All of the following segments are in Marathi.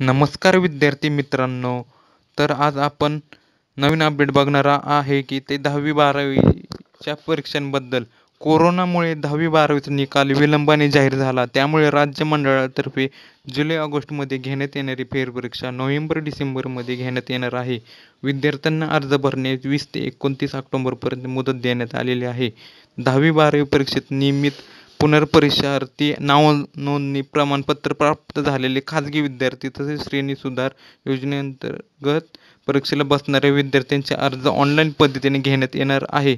नमस्कार विद्यार्थी मित्रांनो तर आज आपण नवीन अपडेट बघणार आहे की ते दहावी बारावीच्या परीक्षांबद्दल कोरोनामुळे दहावी बारावीचा निकाल विलंबाने जाहीर झाला त्यामुळे राज्य मंडळातर्फे जुलै ऑगस्टमध्ये घेण्यात येणारी फेरपरीक्षा नोव्हेंबर डिसेंबरमध्ये घेण्यात येणार आहे विद्यार्थ्यांना अर्ज भरणे वीस ते एकोणतीस ऑक्टोबरपर्यंत मुदत देण्यात आलेली आहे दहावी बारावी परीक्षेत नियमित पुनर्परीक्षार्थी नोंदणी प्रमाणपत्र प्राप्त झालेले खाजगी विद्यार्थी तसेच श्रेणी सुधार योजनेअंतर्गत परीक्षेला बसणाऱ्या विद्यार्थ्यांचे अर्ज ऑनलाईन पद्धतीने घेण्यात येणार आहे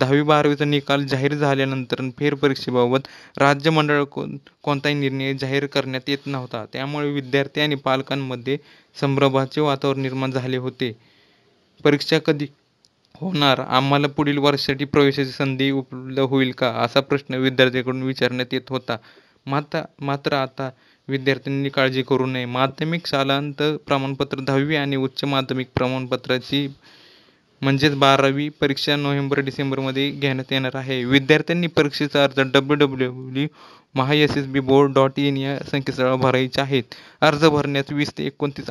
दहावी बारावीचा निकाल जाहीर झाल्यानंतर फेरपरीक्षेबाबत राज्य मंडळ कोणताही निर्णय जाहीर करण्यात येत नव्हता त्यामुळे विद्यार्थी आणि पालकांमध्ये संभ्रमाचे वातावरण निर्माण झाले होते परीक्षा कधी होणार आम्हाला पुढील वर्षासाठी प्रवेशाची संधी उपलब्ध होईल का असा प्रश्न विद्यार्थ्यांकडून विचारण्यात येत होता माता मात्र आता विद्यार्थ्यांनी काळजी करू नये माध्यमिक शालांत प्रमाणपत्र दहावी आणि उच्च माध्यमिक प्रमाणपत्राची म्हणजेच बारावी परीक्षा नोव्हेंबर डिसेंबरमध्ये घेण्यात येणार आहे विद्यार्थ्यांनी परीक्षेचा अर्ज W W W board dot in या संकेतस्थळावर भरायचे आहेत अर्ज भरण्यास वीस ते एकोणतीस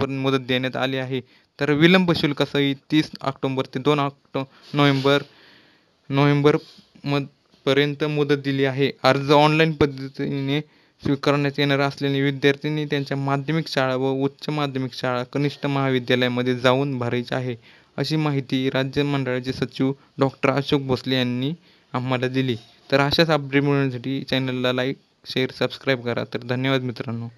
पर्यंत मुदत देण्यात आली आहे तर विलंब शुल्कासहित तीस ऑक्टोंबर ते दोन ऑक्टो नोव्हेंबर नोव्हेंबर पर्यंत मुदत दिली आहे अर्ज ऑनलाईन पद्धतीने स्वीकारण्यात येणार असल्याने विद्यार्थ्यांनी त्यांच्या माध्यमिक शाळा व उच्च माध्यमिक शाळा कनिष्ठ महाविद्यालयामध्ये जाऊन भरायचे आहे अशी माहिती राज्य मंडळाचे सचिव डॉक्टर अशोक भोसले यांनी आम्हाला दिली तर अशाच अपडेट मिळवण्यासाठी चॅनलला लाईक शेअर सबस्क्राईब करा तर धन्यवाद मित्रांनो